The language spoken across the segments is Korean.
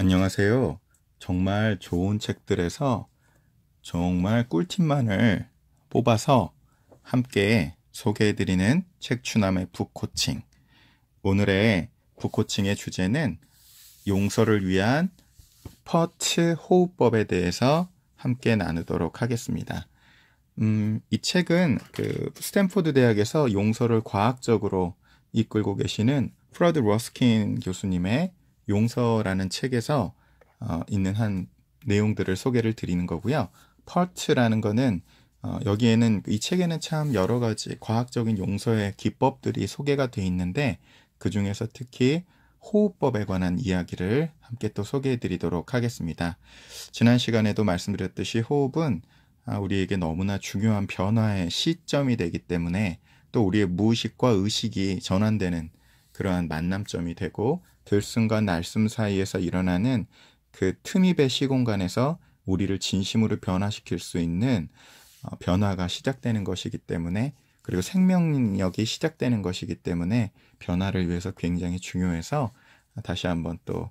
안녕하세요. 정말 좋은 책들에서 정말 꿀팁만을 뽑아서 함께 소개해드리는 책추남의 북코칭. 오늘의 북코칭의 주제는 용서를 위한 퍼트 호흡법에 대해서 함께 나누도록 하겠습니다. 음, 이 책은 그 스탠포드 대학에서 용서를 과학적으로 이끌고 계시는 프라드 러스킨 교수님의 용서라는 책에서 어, 있는 한 내용들을 소개를 드리는 거고요. 퍼트라는 거는 어, 여기에는 이 책에는 참 여러 가지 과학적인 용서의 기법들이 소개가 돼 있는데 그 중에서 특히 호흡법에 관한 이야기를 함께 또 소개해 드리도록 하겠습니다. 지난 시간에도 말씀드렸듯이 호흡은 아, 우리에게 너무나 중요한 변화의 시점이 되기 때문에 또 우리의 무의식과 의식이 전환되는 그러한 만남점이 되고 들숨과 날숨 사이에서 일어나는 그 틈입의 시공간에서 우리를 진심으로 변화시킬 수 있는 어, 변화가 시작되는 것이기 때문에 그리고 생명력이 시작되는 것이기 때문에 변화를 위해서 굉장히 중요해서 다시 한번 또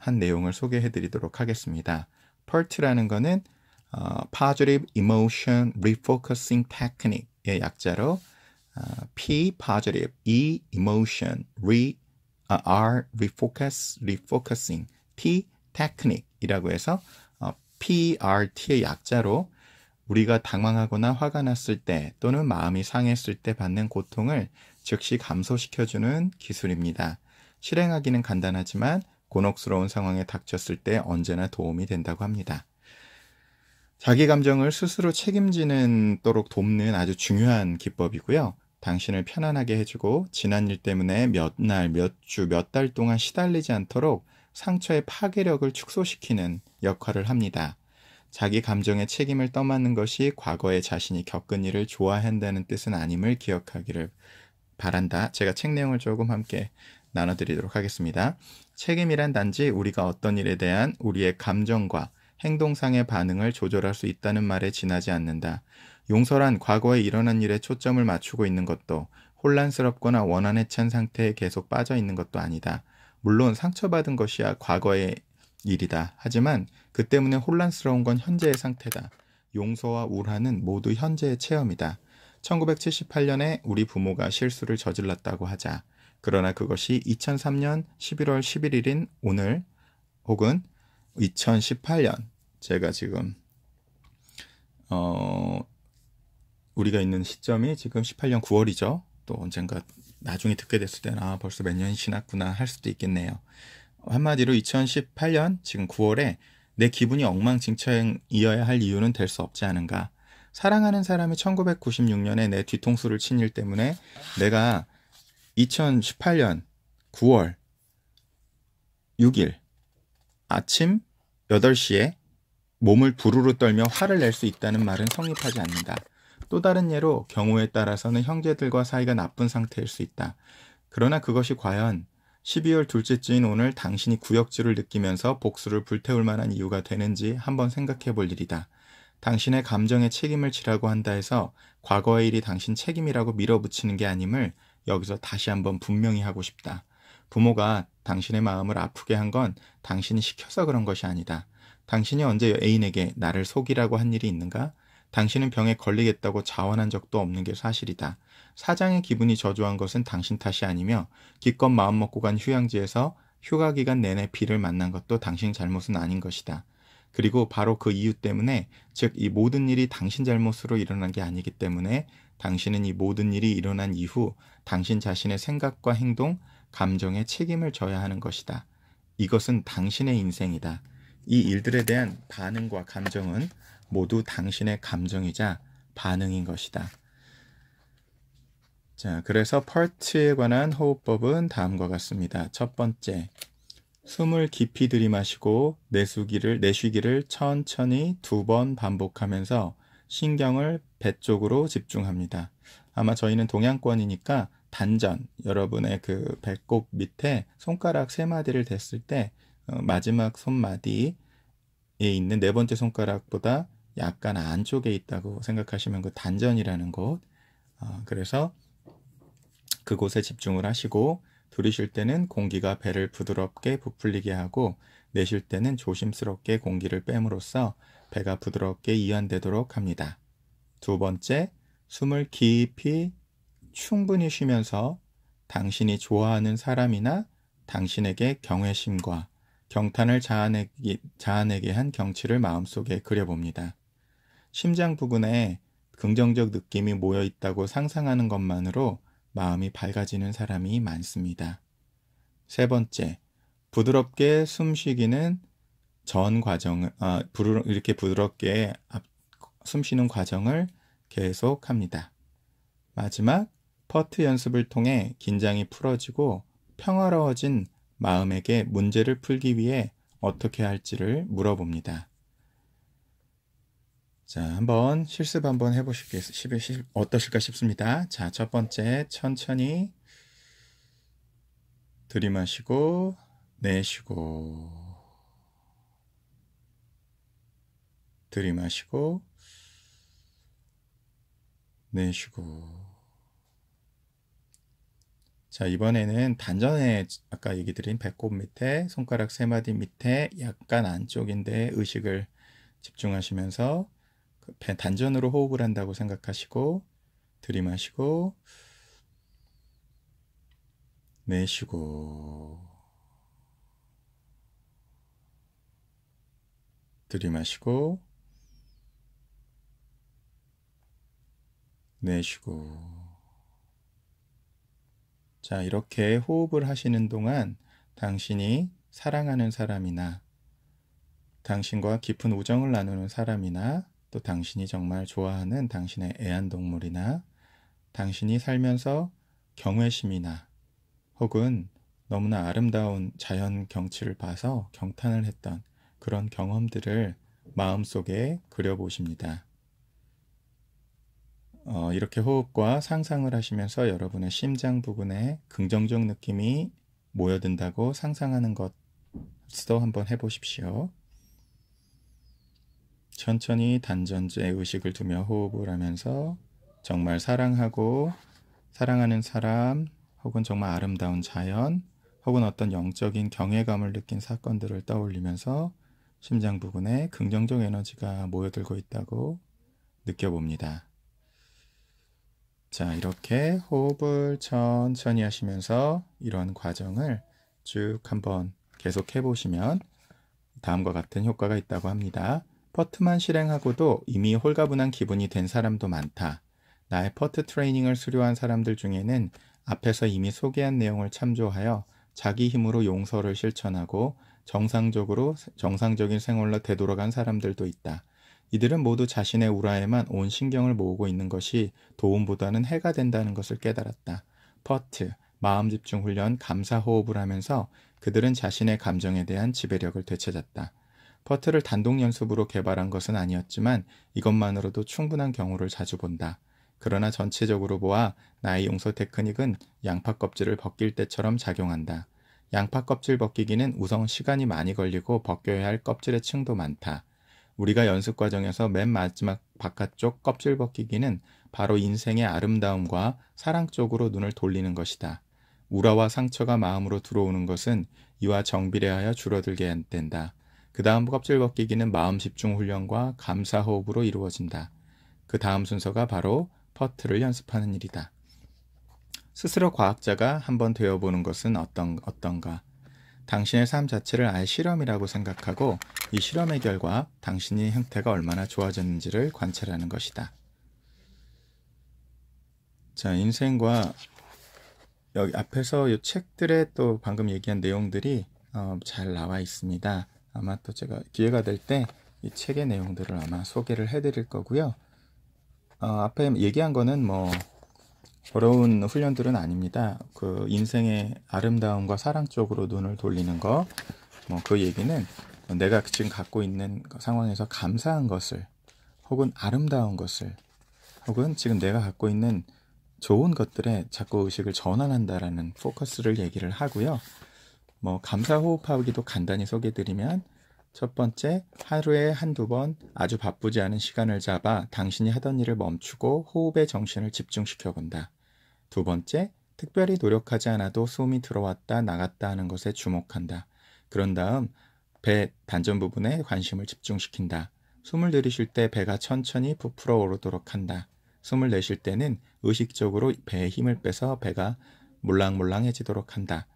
한 내용을 소개해 드리도록 하겠습니다. PERT라는 거는 어, Positive Emotion Refocusing Technique의 약자로 어, P positive, E emotion, Re 아, R refocus, refocusing, T technique이라고 해서 어, PRT의 약자로 우리가 당황하거나 화가 났을 때 또는 마음이 상했을 때 받는 고통을 즉시 감소시켜주는 기술입니다. 실행하기는 간단하지만 곤혹스러운 상황에 닥쳤을 때 언제나 도움이 된다고 합니다. 자기 감정을 스스로 책임지는 도록 돕는 아주 중요한 기법이고요. 당신을 편안하게 해주고 지난 일 때문에 몇 날, 몇 주, 몇 달 동안 시달리지 않도록 상처의 파괴력을 축소시키는 역할을 합니다. 자기 감정의 책임을 떠맡는 것이 과거의 자신이 겪은 일을 좋아한다는 뜻은 아님을 기억하기를 바란다. 제가 책 내용을 조금 함께 나눠드리도록 하겠습니다. 책임이란 단지 우리가 어떤 일에 대한 우리의 감정과 행동상의 반응을 조절할 수 있다는 말에 지나지 않는다. 용서란 과거에 일어난 일에 초점을 맞추고 있는 것도 혼란스럽거나 원한에 찬 상태에 계속 빠져 있는 것도 아니다. 물론 상처받은 것이야 과거의 일이다. 하지만 그 때문에 혼란스러운 건 현재의 상태다. 용서와 우라는 모두 현재의 체험이다. 1978년에 우리 부모가 실수를 저질렀다고 하자. 그러나 그것이 2003년 11월 11일인 오늘 혹은 2018년 제가 지금 어 우리가 있는 시점이 지금 18년 9월이죠. 또 언젠가 나중에 듣게 됐을 때나 아, 벌써 몇 년이 지났구나 할 수도 있겠네요. 한마디로 2018년 지금 9월에 내 기분이 엉망진창이어야 할 이유는 될 수 없지 않은가. 사랑하는 사람이 1996년에 내 뒤통수를 친 일 때문에 내가 2018년 9월 6일 아침 8시에 몸을 부르르 떨며 화를 낼 수 있다는 말은 성립하지 않는다. 또 다른 예로 경우에 따라서는 형제들과 사이가 나쁜 상태일 수 있다. 그러나 그것이 과연 12월 둘째 주인 오늘 당신이 구역질을 느끼면서 복수를 불태울 만한 이유가 되는지 한번 생각해 볼 일이다. 당신의 감정에 책임을 지라고 한다 해서 과거의 일이 당신 책임이라고 밀어붙이는 게 아님을 여기서 다시 한번 분명히 하고 싶다. 부모가 당신의 마음을 아프게 한 건 당신이 시켜서 그런 것이 아니다. 당신이 언제 애인에게 나를 속이라고 한 일이 있는가? 당신은 병에 걸리겠다고 자원한 적도 없는 게 사실이다. 사장의 기분이 저조한 것은 당신 탓이 아니며 기껏 마음먹고 간 휴양지에서 휴가 기간 내내 비를 만난 것도 당신 잘못은 아닌 것이다. 그리고 바로 그 이유 때문에 즉 이 모든 일이 당신 잘못으로 일어난 게 아니기 때문에 당신은 이 모든 일이 일어난 이후 당신 자신의 생각과 행동, 감정에 책임을 져야 하는 것이다. 이것은 당신의 인생이다. 이 일들에 대한 반응과 감정은 모두 당신의 감정이자 반응인 것이다. 자, 그래서 펄트에 관한 호흡법은 다음과 같습니다. 첫 번째, 숨을 깊이 들이마시고 내쉬기를 내쉬기를 천천히 두 번 반복하면서 신경을 배 쪽으로 집중합니다. 아마 저희는 동양권이니까 단전 여러분의 그 배꼽 밑에 손가락 세 마디를 댔을 때 어, 마지막 손마디에 있는 네 번째 손가락보다 약간 안쪽에 있다고 생각하시면 그 단전이라는 곳. 어, 그래서 그곳에 집중을 하시고 들이쉴 때는 공기가 배를 부드럽게 부풀리게 하고 내쉴 때는 조심스럽게 공기를 빼으로써 배가 부드럽게 이완되도록 합니다. 두 번째, 숨을 깊이 충분히 쉬면서 당신이 좋아하는 사람이나 당신에게 경외심과 경탄을 자아내기, 자아내게 한 경치를 마음속에 그려봅니다. 심장 부근에 긍정적 느낌이 모여 있다고 상상하는 것만으로 마음이 밝아지는 사람이 많습니다. 세 번째, 부드럽게 숨 쉬기는 전 과정, 아, 어, 부르, 이렇게 부드럽게 숨 쉬는 과정을 계속 합니다. 마지막, 퍼트 연습을 통해 긴장이 풀어지고 평화로워진 마음에게 문제를 풀기 위해 어떻게 할지를 물어봅니다. 자, 한번 실습 한번 해보실게요. 시 어떠실까 싶습니다. 자, 첫 번째 천천히 들이마시고 내쉬고 들이마시고 내쉬고 자 이번에는 단전에 아까 얘기 드린 배꼽 밑에 손가락 세 마디 밑에 약간 안쪽인데 의식을 집중하시면서 단전으로 호흡을 한다고 생각하시고 들이마시고 내쉬고 들이마시고 내쉬고 자 이렇게 호흡을 하시는 동안 당신이 사랑하는 사람이나 당신과 깊은 우정을 나누는 사람이나 또 당신이 정말 좋아하는 당신의 애완동물이나 당신이 살면서 경외심이나 혹은 너무나 아름다운 자연 경치를 봐서 경탄을 했던 그런 경험들을 마음속에 그려보십니다. 어, 이렇게 호흡과 상상을 하시면서 여러분의 심장 부분에 긍정적 느낌이 모여든다고 상상하는 것도 한번 해보십시오. 천천히 단전제 의식을 두며 호흡을 하면서 정말 사랑하고 사랑하는 사람 혹은 정말 아름다운 자연 혹은 어떤 영적인 경외감을 느낀 사건들을 떠올리면서 심장 부근에 긍정적 에너지가 모여들고 있다고 느껴봅니다. 자, 이렇게 호흡을 천천히 하시면서 이런 과정을 쭉 한번 계속 해보시면 다음과 같은 효과가 있다고 합니다. 퍼트만 실행하고도 이미 홀가분한 기분이 된 사람도 많다. 나의 퍼트 트레이닝을 수료한 사람들 중에는 앞에서 이미 소개한 내용을 참조하여 자기 힘으로 용서를 실천하고 정상적으로 정상적인 생활로 되돌아간 사람들도 있다. 이들은 모두 자신의 우라에만 온 신경을 모으고 있는 것이 도움보다는 해가 된다는 것을 깨달았다. 퍼트, 마음 집중 훈련, 감사 호흡을 하면서 그들은 자신의 감정에 대한 지배력을 되찾았다. 퍼트를 단독 연습으로 개발한 것은 아니었지만 이것만으로도 충분한 경우를 자주 본다. 그러나 전체적으로 보아 나의 용서 테크닉은 양파 껍질을 벗길 때처럼 작용한다. 양파 껍질 벗기기는 우선 시간이 많이 걸리고 벗겨야 할 껍질의 층도 많다. 우리가 연습 과정에서 맨 마지막 바깥쪽 껍질 벗기기는 바로 인생의 아름다움과 사랑 쪽으로 눈을 돌리는 것이다. 우라와 상처가 마음으로 들어오는 것은 이와 정비례하여 줄어들게 된다. 그 다음 껍질 벗기기는 마음 집중 훈련과 감사 호흡으로 이루어진다. 그 다음 순서가 바로 퍼트를 연습하는 일이다. 스스로 과학자가 한 번 되어보는 것은 어떤, 어떤가? 당신의 삶 자체를 아예 실험이라고 생각하고 이 실험의 결과 당신의 형태가 얼마나 좋아졌는지를 관찰하는 것이다. 자, 인생과 여기 앞에서 이 책들의 또 방금 얘기한 내용들이 어, 잘 나와 있습니다. 아마 또 제가 기회가 될 때 이 책의 내용들을 아마 소개를 해드릴 거고요. 어, 앞에 얘기한 거는 뭐 어려운 훈련들은 아닙니다. 그 인생의 아름다움과 사랑 쪽으로 눈을 돌리는 거, 뭐 그 얘기는 내가 지금 갖고 있는 상황에서 감사한 것을, 혹은 아름다운 것을, 혹은 지금 내가 갖고 있는 좋은 것들에 자꾸 의식을 전환한다라는 포커스를 얘기를 하고요. 뭐 감사 호흡하기도 간단히 소개드리면 첫 번째, 하루에 한두 번 아주 바쁘지 않은 시간을 잡아 당신이 하던 일을 멈추고 호흡에 정신을 집중시켜 본다. 두 번째, 특별히 노력하지 않아도 숨이 들어왔다 나갔다 하는 것에 주목한다. 그런 다음 배 단전 부분에 관심을 집중시킨다. 숨을 들이쉴 때 배가 천천히 부풀어 오르도록 한다. 숨을 내쉴 때는 의식적으로 배에 힘을 빼서 배가 몰랑몰랑해지도록 한다.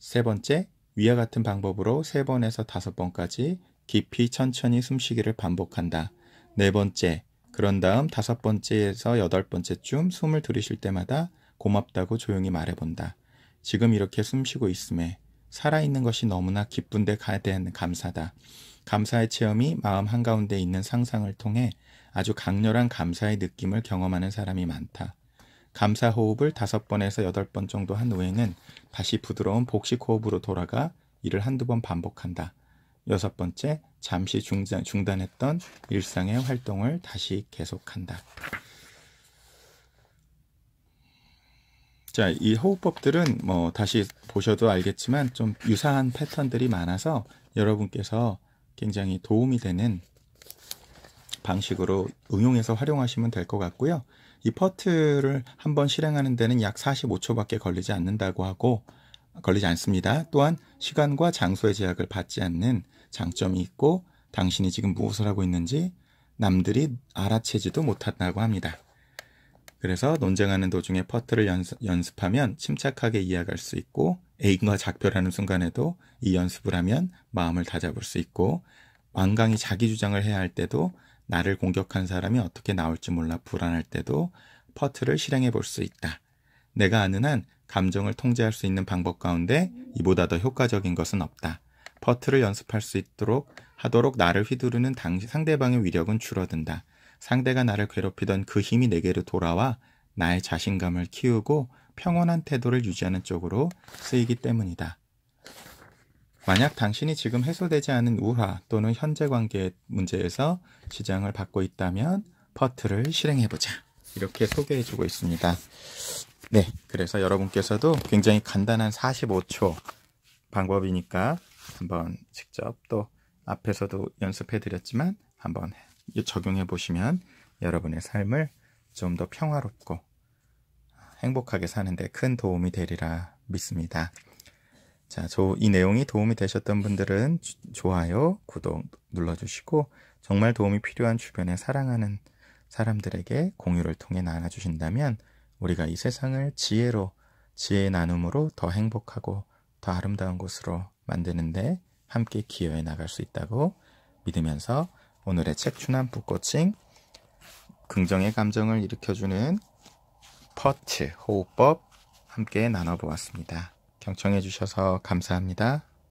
세 번째, 위와 같은 방법으로 세번에서 다섯 번까지 깊이 천천히 숨쉬기를 반복한다. 네 번째, 그런 다음 다섯 번째에서 여덟 번째쯤 숨을 들이쉴 때마다 고맙다고 조용히 말해본다. 지금 이렇게 숨쉬고 있음에 살아있는 것이 너무나 기쁜데 가대한 감사다. 감사의 체험이 마음 한가운데 있는 상상을 통해 아주 강렬한 감사의 느낌을 경험하는 사람이 많다. 감사 호흡을 다섯 번에서 여덟 번 정도 한 후에는 다시 부드러운 복식 호흡으로 돌아가 이를 한두 번 반복한다. 여섯 번째, 잠시 중단, 중단했던 일상의 활동을 다시 계속한다. 자, 이 호흡법들은 뭐 다시 보셔도 알겠지만 좀 유사한 패턴들이 많아서 여러분께서 굉장히 도움이 되는 방식으로 응용해서 활용하시면 될 것 같고요. 이 퍼트를 한번 실행하는 데는 약 45초밖에 걸리지 않는다고 하고 걸리지 않습니다. 또한 시간과 장소의 제약을 받지 않는 장점이 있고 당신이 지금 무엇을 하고 있는지 남들이 알아채지도 못한다고 합니다. 그래서 논쟁하는 도중에 퍼트를 연습, 하면 침착하게 이해할 수 있고 애인과 작별하는 순간에도 이 연습을 하면 마음을 다잡을 수 있고 완강히 자기 주장을 해야 할 때도 나를 공격한 사람이 어떻게 나올지 몰라 불안할 때도 퍼트를 실행해 볼 수 있다. 내가 아는 한 감정을 통제할 수 있는 방법 가운데 이보다 더 효과적인 것은 없다. 퍼트를 연습할 수 있도록 하도록 나를 휘두르는 당시 상대방의 위력은 줄어든다. 상대가 나를 괴롭히던 그 힘이 내게로 돌아와 나의 자신감을 키우고 평온한 태도를 유지하는 쪽으로 쓰이기 때문이다. 만약 당신이 지금 해소되지 않은 우화 또는 현재 관계 문제에서 지장을 받고 있다면 퍼트를 실행해보자. 이렇게 소개해주고 있습니다. 네, 그래서 여러분께서도 굉장히 간단한 45초 방법이니까 한번 직접 또 앞에서도 연습해드렸지만 한번 적용해보시면 여러분의 삶을 좀 더 평화롭고 행복하게 사는데 큰 도움이 되리라 믿습니다. 자, 저, 이 내용이 도움이 되셨던 분들은 좋아요, 구독 눌러주시고, 정말 도움이 필요한 주변에 사랑하는 사람들에게 공유를 통해 나눠주신다면, 우리가 이 세상을 지혜로, 지혜의 나눔으로 더 행복하고 더 아름다운 곳으로 만드는데 함께 기여해 나갈 수 있다고 믿으면서 오늘의 책 추남 북코칭 긍정의 감정을 일으켜주는 퍼츠 호흡법 함께 나눠보았습니다. 경청해 주셔서 감사합니다.